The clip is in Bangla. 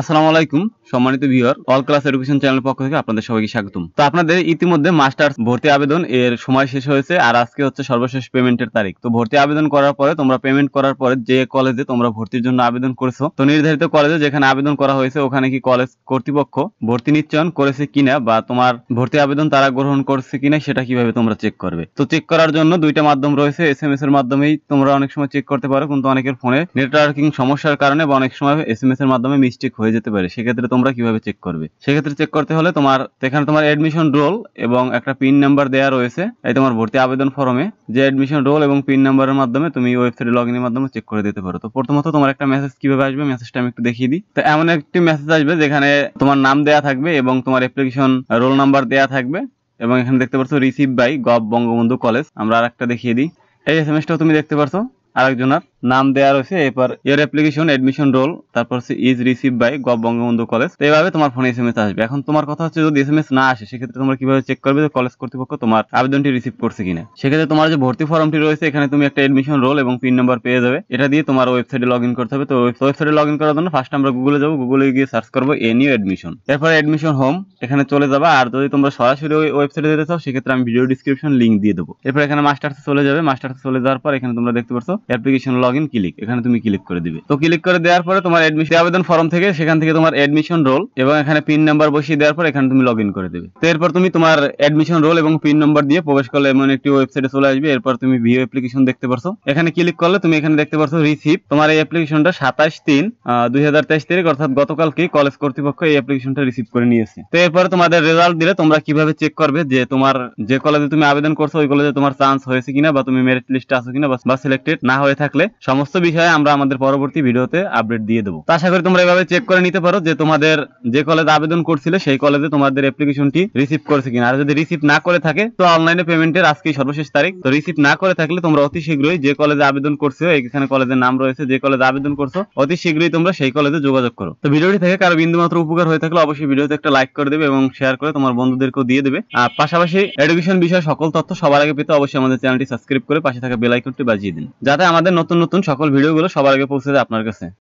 আসসালামু আলাইকুম সম্মানিত viewer all class education channel পক্ষ থেকে আপনাদের সবাইকে স্বাগতম তো আপনাদের ইতিমধ্যে মাস্টার্স ভর্তি আবেদন এর সময় শেষ হয়েছে আর আজকে হচ্ছে সর্বশেষ পেমেন্টের তারিখ তো ভর্তি আবেদন করার পরে তোমরা পেমেন্ট করার পরে যে কলেজে তোমরা ভর্তির জন্য আবেদন করেছো তো নির্ধারিত কলেজে যেখানে আবেদন করা হয়েছে ওখানে কি কলেজ কর্তৃপক্ষ ভর্তি নিশ্চয়ন করেছে কিনা বা তোমার ভর্তি আবেদন তারা গ্রহণ করছে কিনা সেটা কিভাবে তোমরা চেক করবে তো চেক করার জন্য দুইটা মাধ্যম রয়েছে এস এম এস এর মাধ্যমেই তোমরা অনেক সময় চেক করতে পারো কিন্তু অনেকের ফোনে নেটওয়ার্কিং সমস্যার কারণে বা অনেক সময় এস এম এস এর মাধ্যমে মিস্টেক হয়ে যেতে পারে সেক্ষেত্রে তোমরা কিভাবে চেক করবে সেক্ষেত্রে চেক করতে হলে তোমার এখানে তোমার অ্যাডমিশন রোল এবং একটা পিন নাম্বার দেওয়া রয়েছে এই তোমার ভর্তি আবেদন ফর্মে যে অ্যাডমিশন রোল এবং পিন নাম্বারের মাধ্যমে তুমি ওয়েবসাইটে লগ ইনের মাধ্যমে চেক করে দিতে পারো তো প্রথমত তোমার একটা মেসেজ কিভাবে আসবে মেসেজটা আমি একটু দেখিয়ে দিই তো এমন একটি মেসেজ আসবে যেখানে তোমার নাম দেয়া থাকবে এবং তোমার অ্যাপ্লিকেশন রোল নাম্বার দেয়া থাকবে এবং এখানে দেখতে পাচ্ছ receive by gov Bangabandhu college আমরা আর একটা দেখিয়ে দিই এই এস এমএসটাও তুমি দেখতে পারছো আরেকজনের নাম দেওয়া রয়েছে এরপর ইয়ার অ্যাপ্লিকেশন এডমিশন রোল তারপর হচ্ছে is receive by gov Bangabandhu college তো এইভাবে তোমার ফোনে এস এম এস আসবে এখন তোমার কথা হচ্ছে যদি এস এম এস না আসে সেক্ষেত্রে তোমরা কিভাবে চেক করবে যে কলেজ কর্তৃপক্ষ তোমার আবেদনটি রিসিভ করছে কিনা সেক্ষেত্রে তোমার যে ভর্তি ফর্মটি রয়েছে এখানে তুমি একটা এডমিশন রোল এবং পিন নাম্বার পেয়ে যাবে এটা দিয়ে তোমার ওয়েবসাইটে লগ ইন করতে হবে তো ওয়েবসাইটে লগ ইন করার জন্য ফার্স্ট আমরা গুগলে যাবো গুগলে গিয়ে সার্চ করবো এন ইউ এডমিশন এরপর এডমিশন হোম এখানে চলে যাবে আর যদি তোমরা সরাসরি ওই ওয়েবসাইটে যেতে চাও সেক্ষেত্রে আমি ভিডিও ডিসক্রিপশন লিঙ্ক দিয়ে দেবো এরপর এখানে মাস্টার্স চলে যাবে মাস্টার্স চলে যাওয়ার পর এখানে তোমরা দেখতে পাচ্ছ অ্যাপ্লিকেশন লগ ইন ক্লিক এখানে তুমি ক্লিক করে দিবে তো ক্লিক করে দেওয়ার পরে তোমার অ্যাডমিশন আবেদন ফর্ম থেকে সেখান থেকে তোমার অ্যাডমিশন রোল এবং এখানে পিন নাম্বার বসিয়ে দেওয়ার পর এখানে তুমি লগ ইন করে দেবে তো এরপর তুমি তোমার অ্যাডমিশন রোল এবং পিন নাম্বার দিয়ে প্রবেশ করলে এমন একটি ওয়েবসাইটে চলে আসবে এরপর তুমি ভিও অ্যাপ্লিকেশন দেখতে পারছো এখানে ক্লিক করলে তুমি এখানে দেখতে পারছো রিসিভ তোমার এই অ্যাপ্লিকেশনটা সাতাশ তিন দুই হাজার তেইশ তারিখ অর্থাৎ গতকালকে কলেজ কর্তৃপক্ষ এই অ্যাপ্লিকেশনটা রিসিভ করে নিয়েছে তো এরপরে তোমাদের রেজাল্ট দিলে তোমরা কিভাবে চেক করবে যে তোমার যে কলেজে তুমি আবেদন করছো ওই কলেজে তোমার চান্স হয়েছে কিনা বা তুমি মেরিট লিস্টে আছো কিনা বা সিলেক্টেড না না হয়ে থাকলে সমস্ত বিষয়ে আমরা আমাদের পরবর্তী ভিডিওতে আপডেট দিয়ে দেবো তো আশা করি তোমরা এভাবে চেক করে নিতে পারো যে তোমাদের যে কলেজে আবেদন করছিলে সেই কলেজে তোমাদের অ্যাপ্লিকেশনটি রিসিভ করেছে কিনা আর যদি রিসিভ না করে থাকে তো অনলাইনে পেমেন্টের আজকেই সর্বশেষ তারিখ তো রিসিভ না করে থাকলে তোমরা অতি শীঘ্রই যে কলেজে আবেদন করছো এখানে কলেজের নাম রয়েছে যে কলেজে আবেদন করছো অতি শীঘ্রই তোমরা সেই কলেজে যোগাযোগ করো তো ভিডিওটি থেকে কারো বিন্দু মাত্র উপকার হয়ে থাকলে অবশ্যই ভিডিওতে একটা লাইক করে দেবে এবং শেয়ার করে তোমার বন্ধুদেরকেও দিয়ে দেবে আর পাশাপাশি এডুকেশন বিষয়ে সকল তথ্য সবার আগে পেতে অবশ্যই আমাদের চ্যানেলটি সাবস্ক্রাইব করে পাশে থাকা বেল আইকনটি বাজিয়ে দিন যাতে আমাদের নতুন নতুন সকল ভিডিওগুলো সবার আগে পৌঁছে যায় আপনার কাছে